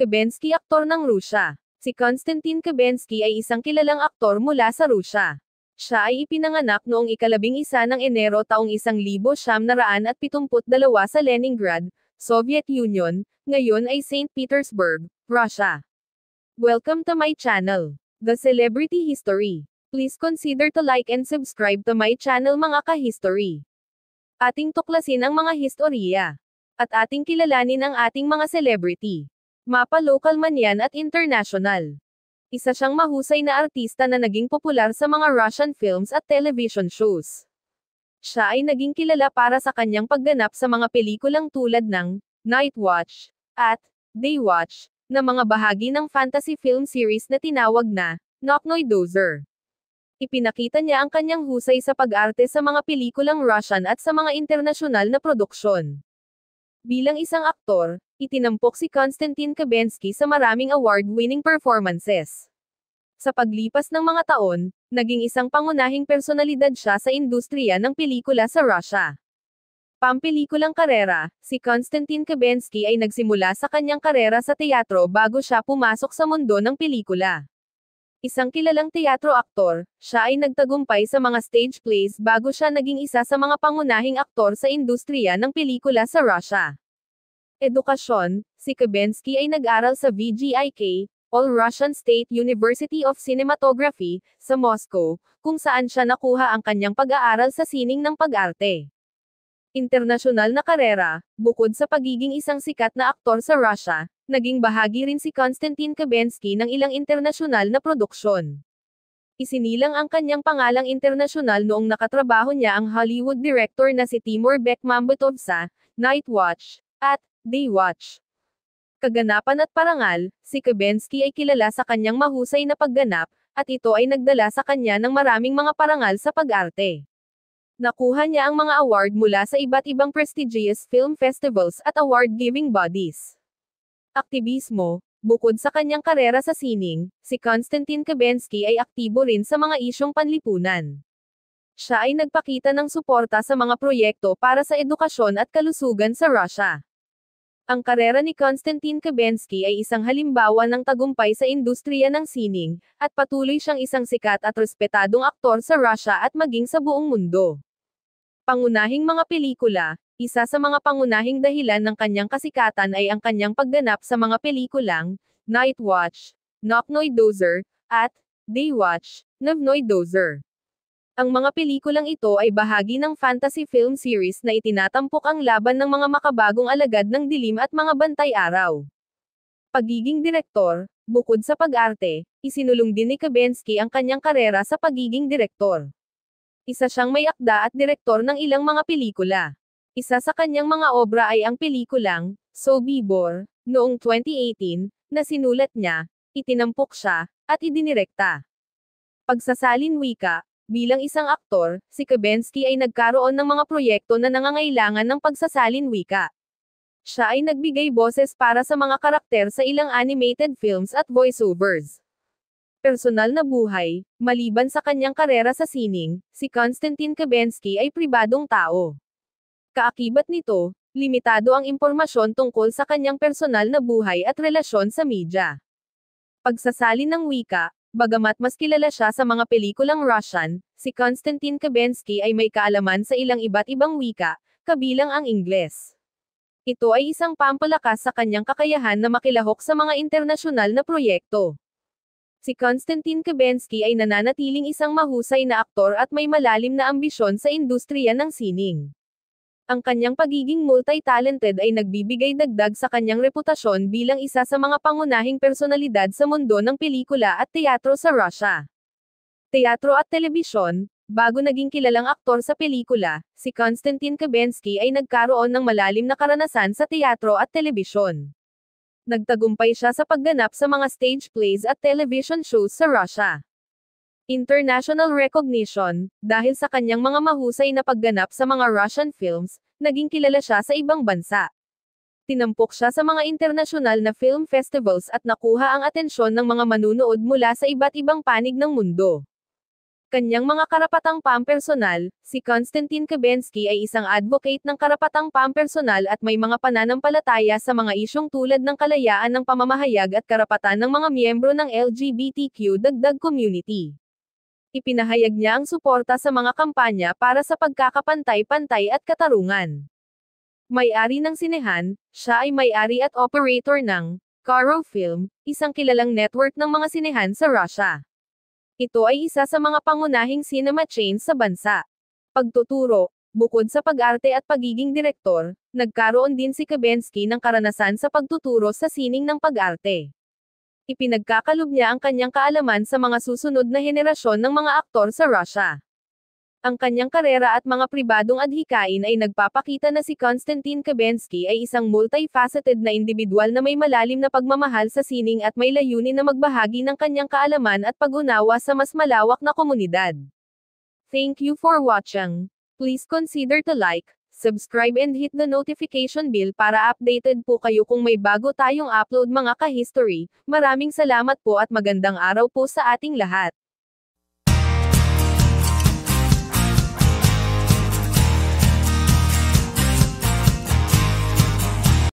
Kebensky aktor ng Rusya. Si Konstantin Kebensky ay isang kilalang aktor mula sa Rusya. Siya ay ipinanganak noong ikalabing isa ng Enero taong 1972 sa Leningrad, Soviet Union, ngayon ay St. Petersburg, Russia. Welcome to my channel, The Celebrity History. Please consider to like and subscribe to my channel mga ka-history. Ating tuklasin ang mga historia. At ating kilalanin ang ating mga celebrity. Mapa local man yan at international. Isa siyang mahusay na artista na naging popular sa mga Russian films at television shows. Siya ay naging kilala para sa kanyang pagganap sa mga pelikulang tulad ng Night Watch at Day Watch na mga bahagi ng fantasy film series na tinawag na Noknoy Dozer. Ipinakita niya ang kanyang husay sa pag-arte sa mga pelikulang Russian at sa mga internasyonal na produksyon. Bilang isang aktor, itinampok si Konstantin Kabensky sa maraming award-winning performances. Sa paglipas ng mga taon, naging isang pangunahing personalidad siya sa industriya ng pelikula sa Russia. Pampelikulang karera, si Konstantin Kabensky ay nagsimula sa kanyang karera sa teatro bago siya pumasok sa mundo ng pelikula. Isang kilalang teatro aktor, siya ay nagtagumpay sa mga stage plays bago siya naging isa sa mga pangunahing aktor sa industriya ng pelikula sa Russia. Edukasyon, si Kebensky ay nag-aral sa VGIK, All-Russian State University of Cinematography, sa Moscow, kung saan siya nakuha ang kanyang pag-aaral sa sining ng pag-arte internasyonal na karera, bukod sa pagiging isang sikat na aktor sa Russia, naging bahagi rin si Konstantin Kabensky ng ilang internasyonal na produksyon. Isinilang ang kanyang pangalang internasyonal noong nakatrabaho niya ang Hollywood director na si Timur Bekmambetov sa Night Watch at Day Watch. Kaganapan at parangal, si Kabensky ay kilala sa kanyang mahusay na pagganap, at ito ay nagdala sa kanya ng maraming mga parangal sa pag-arte. Nakuha niya ang mga award mula sa iba't ibang prestigious film festivals at award-giving bodies. Aktivismo Bukod sa kanyang karera sa sining, si Konstantin Kabensky ay aktibo rin sa mga isyong panlipunan. Siya ay nagpakita ng suporta sa mga proyekto para sa edukasyon at kalusugan sa Russia. Ang karera ni Konstantin Kabensky ay isang halimbawa ng tagumpay sa industriya ng sining, at patuloy siyang isang sikat at respetadong aktor sa Russia at maging sa buong mundo. Pangunahing mga pelikula, isa sa mga pangunahing dahilan ng kanyang kasikatan ay ang kanyang pagganap sa mga pelikulang Night Watch, Knocknoy Dozer, at Day Watch, Navnoy Dozer. Ang mga pelikulang ito ay bahagi ng fantasy film series na itinatampok ang laban ng mga makabagong alagad ng dilim at mga bantay araw. Pagiging direktor, bukod sa pag-arte, isinulong din ni Kabensky ang kanyang karera sa pagiging direktor. Isa siyang may akda at direktor ng ilang mga pelikula. Isa sa kanyang mga obra ay ang pelikulang, Sobibor, noong 2018, na sinulat niya, itinampok siya, at idinirekta. Pagsasalin wika, bilang isang aktor, si Kabensky ay nagkaroon ng mga proyekto na nangangailangan ng pagsasalin wika. Siya ay nagbigay boses para sa mga karakter sa ilang animated films at voiceovers personal na buhay, maliban sa kanyang karera sa sining, si Konstantin Kabensky ay pribadong tao. Kaakibat nito, limitado ang impormasyon tungkol sa kanyang personal na buhay at relasyon sa media. Pagsasali ng wika, Bagamat mas kilala siya sa mga pelikulang Russian, si Konstantin Kabensky ay may kaalaman sa ilang iba't ibang wika, kabilang ang Ingles. Ito ay isang pampalakas sa kanyang kakayahan na makilahok sa mga internasyonal na proyekto. Si Konstantin Kabensky ay nananatiling isang mahusay na aktor at may malalim na ambisyon sa industriya ng sining. Ang kanyang pagiging multi-talented ay nagbibigay dagdag sa kanyang reputasyon bilang isa sa mga pangunahing personalidad sa mundo ng pelikula at teatro sa Russia. Teatro at telebisyon, Bago naging kilalang aktor sa pelikula, si Konstantin Kabensky ay nagkaroon ng malalim na karanasan sa teatro at telebisyon. Nagtagumpay siya sa pagganap sa mga stage plays at television shows sa Russia. International recognition, dahil sa kanyang mga mahusay na pagganap sa mga Russian films, naging kilala siya sa ibang bansa. Tinampok siya sa mga international na film festivals at nakuha ang atensyon ng mga manunood mula sa iba't ibang panig ng mundo kanyang mga karapatang pampersonal, si Konstantin Kabensky ay isang advocate ng karapatang pampersonal at may mga pananampalataya sa mga isyong tulad ng kalayaan ng pamamahayag at karapatan ng mga miyembro ng LGBTQ dagdag community. Ipinahayag niya ang suporta sa mga kampanya para sa pagkakapantay-pantay at katarungan. May-ari ng sinehan, siya ay may-ari at operator ng Karo Film, isang kilalang network ng mga sinehan sa Russia. Ito ay isa sa mga pangunahing cinema chain sa bansa. Pagtuturo, bukod sa pag-arte at pagiging direktor, nagkaroon din si Kabensky ng karanasan sa pagtuturo sa sining ng pag-arte. Ipinagkakalob niya ang kanyang kaalaman sa mga susunod na henerasyon ng mga aktor sa Russia. Ang kanyang karera at mga pribadong adhikain ay nagpapakita na si Konstantin Kabensky ay isang multifaceted na individual na may malalim na pagmamahal sa sining at may layunin na magbahagi ng kanyang kaalaman at pag-unawa sa mas malawak na komunidad. Thank you for watching. Please consider to like, subscribe and hit the notification bell para updated po kayo kung may bago tayong upload mga ka-history. Maraming salamat po at magandang araw po sa ating lahat.